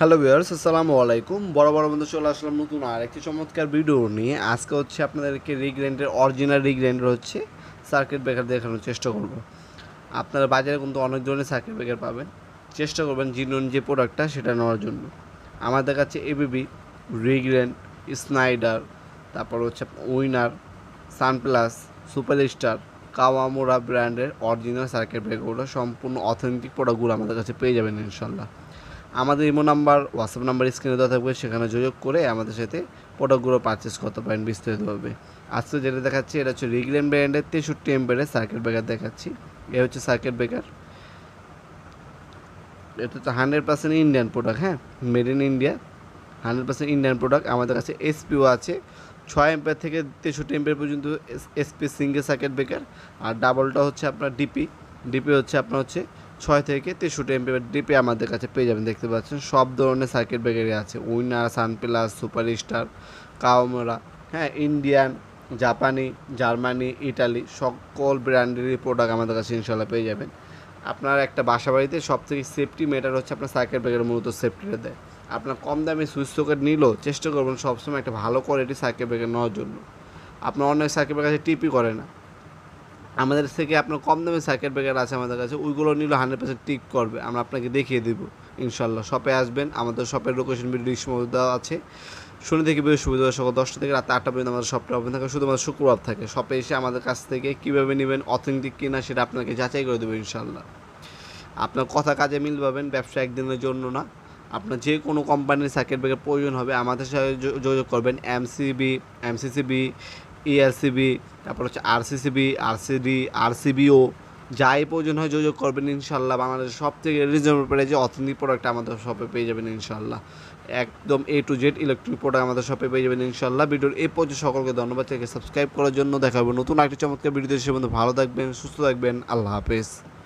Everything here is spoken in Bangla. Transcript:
হ্যালো ভিউয়ার্স আসসালামু আলাইকুম বড় বড় বন্ধু চলে আসলাম নতুন আর একটি চমৎকার ভিডিও নিয়ে আজকে হচ্ছে আপনাদেরকে রিগ্রেন্টের অরিজিনাল রিগ্রেন্টের হচ্ছে সার্কিট ব্রেকার দেখানোর চেষ্টা করব আপনারা বাজারে কিন্তু অনেক ধরনের সার্কিট ব্রেকার পাবেন চেষ্টা করবেন জিনন যে প্রোডাক্টটা সেটা নেওয়ার জন্য আমাদের কাছে এবিবি রিগ্রেন্ট স্নাইডার তারপর হচ্ছে উইনার সানপ্লাস স্টার কাওয়ামোরা ব্র্যান্ডের অরিজিনাল সার্কিট ব্রেকারগুলো সম্পূর্ণ অথেন্টিক প্রোডাক্টগুলো আমাদের কাছে পেয়ে যাবেন ইনশাল্লাহ আমাদের ইমো নাম্বার হোয়াটসঅ্যাপ নাম্বার স্ক্রিনে দেওয়া থাকবে সেখানে যোগাযোগ করে আমাদের সাথে প্রোডাক্টগুলো পারচেস করতে পারেন বিস্তারিতভাবে আজকে যেটা দেখাচ্ছি এটা হচ্ছে রিগলেন ব্র্যান্ডের তেষট্টি এমবেডের সার্কিট ব্রেকার দেখাচ্ছি এ হচ্ছে সার্কিট ব্রেকার এটা হচ্ছে হান্ড্রেড পার্সেন্ট ইন্ডিয়ান প্রোডাক্ট হ্যাঁ made in India hundred percent Indian product আমাদের কাছে এসপিও আছে ছয় এম্পের থেকে তেষট্টি এম্পের পর্যন্ত এসপি সিঙ্গেল সার্কিট ব্রেকার আর ডাবলটা হচ্ছে আপনার ডিপি ডিপি হচ্ছে আপনার হচ্ছে ছয় থেকে তেষট্টি এমপি ডিপে আমাদের কাছে পেয়ে যাবেন দেখতে পাচ্ছেন সব ধরনের সার্কিট ব্রেকারই আছে উইনার সানপ্লাস সুপার স্টার কাওমোরা হ্যাঁ ইন্ডিয়ান জাপানি জার্মানি ইটালি সকল ব্র্যান্ডেরই প্রোডাক্ট আমাদের কাছে ইনশাল্লাহ পেয়ে যাবেন আপনার একটা বাসা বাড়িতে সব থেকে সেফটি মেটার হচ্ছে আপনার সার্কিট ব্রেকার মূলত সেফটিটা দেয় আপনার কম দামে সুইচ সকেট নিলেও চেষ্টা করবেন সবসময় একটা ভালো কোয়ালিটি সার্কিট ব্রেকার নেওয়ার জন্য আপনার অনেক সার্কিট ব্রেকার টিপি করে না আমাদের থেকে আপনার কম দামে সার্কেট ব্রেকার আছে আমাদের কাছে ওইগুলো নিলে হান্ড্রেড পার্সেন্ট টিক করবে আমরা আপনাকে দেখিয়ে দেবো ইনশাল্লাহ শপে আসবেন আমাদের শপের লোকেশন ডিস দেওয়া আছে শুনে থেকে বেশ সুবিধা সকাল দশটা থেকে রাত আটটা পর্যন্ত আমাদের শপটা ওপেন থাকে শুধুমাত্র শুক্রবার থাকে শপে এসে আমাদের কাছ থেকে কীভাবে নেবেন অথেন্টিক কিনা সেটা আপনাকে যাচাই করে দেবো ইনশাল্লাহ আপনার কথা কাজে মিল পাবেন ব্যবসা একদিনের জন্য না আপনার যে কোনো কোম্পানির সার্কিট ব্রেকার প্রয়োজন হবে আমাদের সাথে যোগাযোগ করবেন এমসিবি এমসিসিবি এআরসিবি তারপর হচ্ছে আরসিসিবি আরসিডি আরসিবিও যাই প্রয়োজন হয় যোগাযোগ করবেন ইনশাল্লাহ বাংলাদেশের সব থেকে রিজনেবল প্রাইজে অর্থনৈতিক প্রোডাক্ট আমাদের শপে পেয়ে যাবেন ইনশাল্লাহ একদম A to Z electric product আমাদের শপে পেয়ে যাবেন ইনশাল্লাহ ভিডিওর এ পর্যন্ত সকলকে ধন্যবাদ থেকে সাবস্ক্রাইব করার জন্য দেখাবো নতুন একটি চমৎকার ভিডিও সে বন্ধু ভালো থাকবেন সুস্থ থাকবেন আল্লাহ হাফেজ